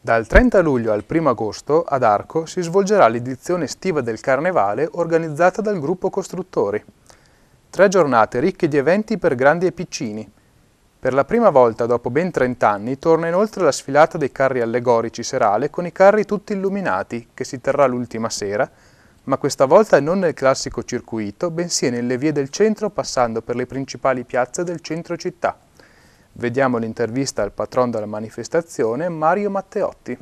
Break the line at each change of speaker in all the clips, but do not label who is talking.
Dal 30 luglio al 1 agosto ad Arco si svolgerà l'edizione estiva del Carnevale organizzata dal gruppo Costruttori. Tre giornate ricche di eventi per grandi e piccini. Per la prima volta dopo ben 30 anni torna inoltre la sfilata dei carri allegorici serale con i carri tutti illuminati che si terrà l'ultima sera, ma questa volta non nel classico circuito, bensì nelle vie del centro passando per le principali piazze del centro città. Vediamo l'intervista al patron della manifestazione, Mario Matteotti.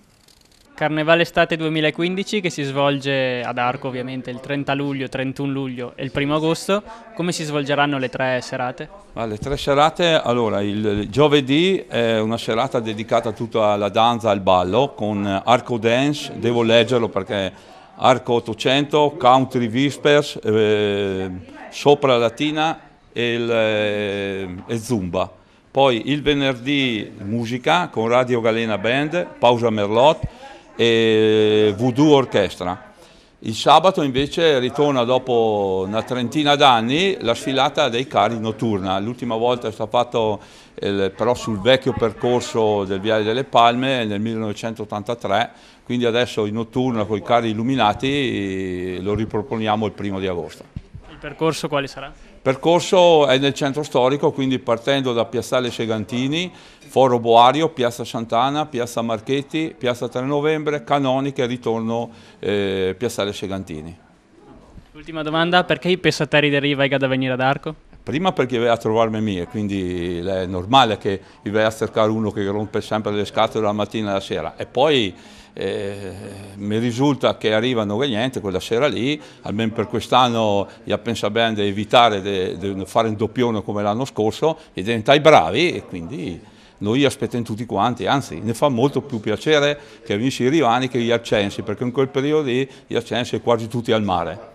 Carnevale Estate 2015 che si svolge ad Arco ovviamente il 30 luglio, 31 luglio e il 1 agosto. Come si svolgeranno le tre serate?
Ah, le tre serate, allora il giovedì è una serata dedicata tutta alla danza, al ballo con Arco Dance, devo leggerlo perché Arco 800, Country Vispers, eh, Sopra Latina e, il, eh, e Zumba. Poi il venerdì musica con Radio Galena Band, Pausa Merlot e Voodoo Orchestra. Il sabato invece ritorna dopo una trentina d'anni la sfilata dei carri notturna. L'ultima volta è stato fatto eh, però sul vecchio percorso del Viale delle Palme nel 1983, quindi adesso in notturna con i carri illuminati eh, lo riproponiamo il primo di agosto.
Il percorso quale sarà?
Il percorso è nel centro storico, quindi partendo da Piazzale Segantini, Foro Boario, Piazza Sant'Anna, Piazza Marchetti, Piazza 3 Novembre, Canonica e ritorno eh, Piazzale Segantini. Ultima domanda, perché i pescatari di Riva e Gada venire ad Arco? Prima perché veniva a trovarmi me, quindi è normale che mi vai a cercare uno che rompe sempre le scatole la mattina e la sera. E poi eh, mi risulta che arrivano che niente quella sera lì, almeno per quest'anno gli ha pensato bene di evitare di fare un doppione come l'anno scorso e diventai bravi e quindi noi aspettiamo tutti quanti, anzi ne fa molto più piacere che i rivani che gli accensi, perché in quel periodo lì gli accensi sono quasi tutti al mare.